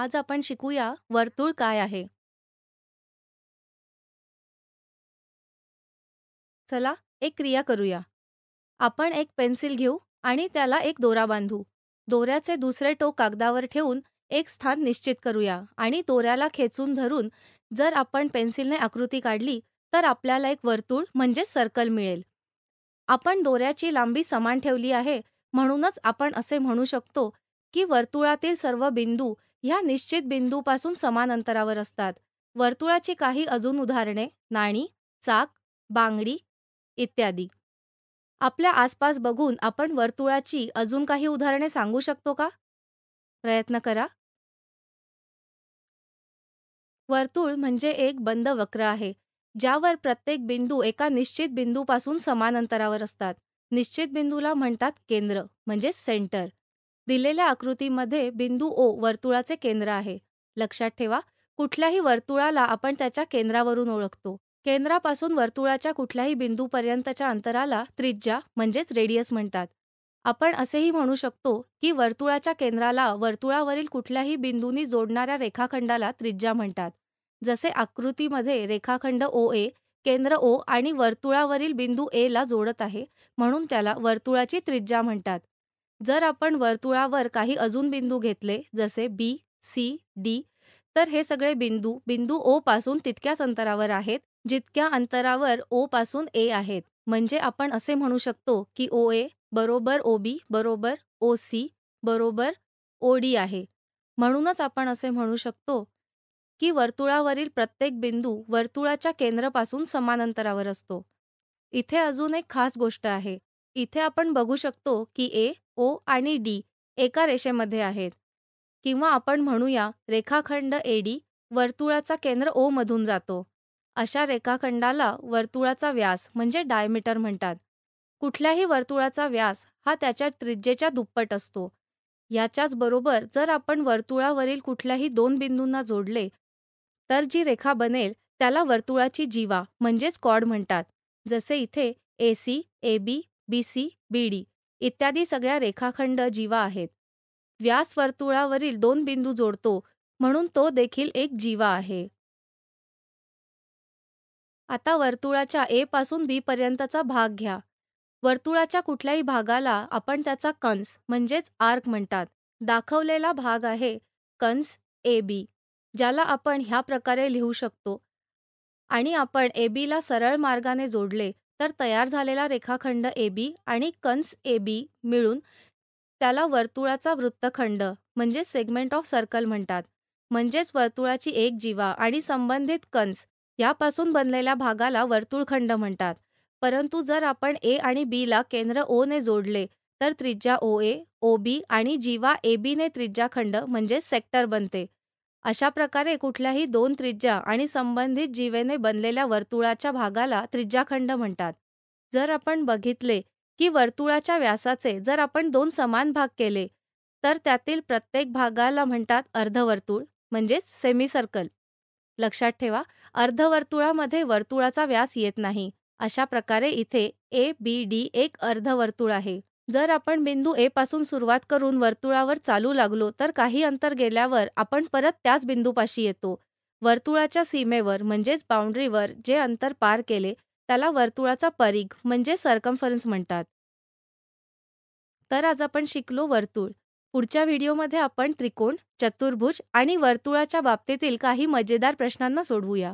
आज आपण शिकूया वर्तुळ काय आहे चला एक क्रिया करूया आपण एक पेन्सिल घेऊ आणि त्याला एक दोरा बांधू दोऱ्याचे दुसरे टोक कागदावर ठेवून एक स्थान निश्चित करूया आणि दोऱ्याला खेचून धरून जर आपण पेन्सिलने आकृती काढली तर आपल्याला एक वर्तुळ म्हणजे सर्कल मिळेल आपण दोऱ्याची लांबी समान ठेवली आहे म्हणूनच आपण असे म्हणू शकतो की वर्तुळातील सर्व बिंदू ह्या निश्चित बिंदूपासून समान अंतरावर असतात वर्तुळाची काही अजून उदाहरणे नाणी चाक बांगडी इत्यादी आपल्या आसपास बघून आपण वर्तुळाची अजून काही उदाहरणे सांगू शकतो का प्रयत्न करा वर्तुळ म्हणजे एक बंद वक्र आहे ज्यावर प्रत्येक बिंदू एका निश्चित बिंदूपासून समान अंतरावर असतात निश्चित बिंदूला म्हणतात केंद्र म्हणजे सेंटर दिलेल्या आकृतीमध्ये बिंदू ओ वर्तुळाचे केंद्र आहे लक्षात ठेवा कुठल्याही वर्तुळाला आपण त्याच्या केंद्रावरून ओळखतो केंद्रापासून वर्तुळाच्या कुठल्याही बिंदूपर्यंतच्या अंतराला त्रिज्या म्हणजेच रेडियस म्हणतात आपण असेही म्हणू शकतो की वर्तुळाच्या केंद्राला वर्तुळावरील कुठल्याही बिंदूंनी जोडणाऱ्या रेखाखंडाला त्रिज्या म्हणतात जसे आकृतीमध्ये रेखाखंड ओ ए केंद्र ओ आणि वर्तुळावरील बिंदू ए ला जोडत आहे म्हणून त्याला वर्तुळाची त्रिज्या म्हणतात जर आपण वर्तुळावर काही अजून बिंदू घेतले जसे बी सी डी तर हे सगळे बिंदू बिंदू ओ पासून तितक्याच अंतरावर आहेत जितक्या अंतरावर ओ पासून ए आहेत म्हणजे आपण असे म्हणू शकतो की ओ ए बरोबर ओ बी बरोबर ओ सी बरोबर ओ डी आहे म्हणूनच आपण असे म्हणू शकतो की वर्तुळावरील प्रत्येक बिंदू वर्तुळाच्या केंद्रापासून समान अंतरावर असतो इथे अजून एक खास गोष्ट आहे इथे आपण बघू शकतो की ए ओ आणि डी एका रेषेमध्ये आहेत किंवा आपण म्हणूया रेखाखंड ए डी वर्तुळाचा केंद्र ओ मधून जातो अशा रेखाखंडाला वर्तुळाचा व्यास म्हणजे डायमीटर म्हणतात कुठल्याही वर्तुळाचा व्यास हा त्याच्या त्रिज्येच्या दुप्पट असतो याच्याच बरोबर जर आपण वर्तुळावरील कुठल्याही दोन बिंदूंना जोडले तर जी रेखा बनेल त्याला वर्तुळाची जीवा म्हणजेच कॉड म्हणतात जसे इथे A C A B B C B D इत्यादी सगळ्या रेखाखंड जीवा आहेत व्यास वर्तुळावरील दोन बिंदू जोडतो म्हणून तो देखील एक जीवा आहे आता वर्तुळाच्या ए पासून बी पर्यंतचा भाग घ्या वर्तुळाच्या कुठल्याही भागाला आपण त्याचा कंस म्हणजेच आर्क म्हणतात दाखवलेला भाग आहे कंस ए बी ज्याला आपण ह्या प्रकारे लिहू शकतो आणि आपण ए बीला सरळ मार्गाने जोडले तर तयार झालेला रेखाखंड ए बी आणि कंस ए बी मिळून त्याला वर्तुळाचा वृत्तखंड म्हणजे सेगमेंट ऑफ सर्कल म्हणतात म्हणजेच वर्तुळाची एक जीवा आणि संबंधित कंस यापासून बनलेल्या भागाला वर्तुळखंड म्हणतात परंतु जर आपण ए आणि ला केंद्र ने जोडले तर त्रिज्या ओ ए ओ बी आणि जीवा ए बीने त्रिज्याखंड म्हणजे सेक्टर बनते अशा प्रकारे कुठल्याही दोन त्रिज्या आणि संबंधित जीवेने बनलेल्या वर्तुळाच्या भागाला त्रिज्याखंड म्हणतात जर आपण बघितले की वर्तुळाच्या व्यासाचे जर आपण दोन समान भाग केले तर त्यातील प्रत्येक भागाला म्हणतात अर्धवर्तुळ म्हणजेच सर्कल लक्षात ठेवा अर्धवर्तुळामध्ये वर्तुळाचा व्यास येत नाही अशा प्रकारे इथे ए बी डी एक अर्धवर्तुळ आहे जर आपण बिंदू ए पासून सुरुवात करून वर्तुळावर चालू लागलो तर काही अंतर गेल्यावर आपण परत त्याच बिंदूपाशी येतो वर्तुळाच्या सीमेवर म्हणजेच बाउंड्रीवर जे अंतर पार केले त्याला वर्तुळाचा परीघ म्हणजे सर्कम्फरन्स म्हणतात तर आज आपण शिकलो वर्तुळ पुढच्या व्हिडिओमध्ये आपण त्रिकोण चतुर्भुज आणि वर्तुळाच्या बाबतीतील काही मजेदार प्रश्नांना सोडवूया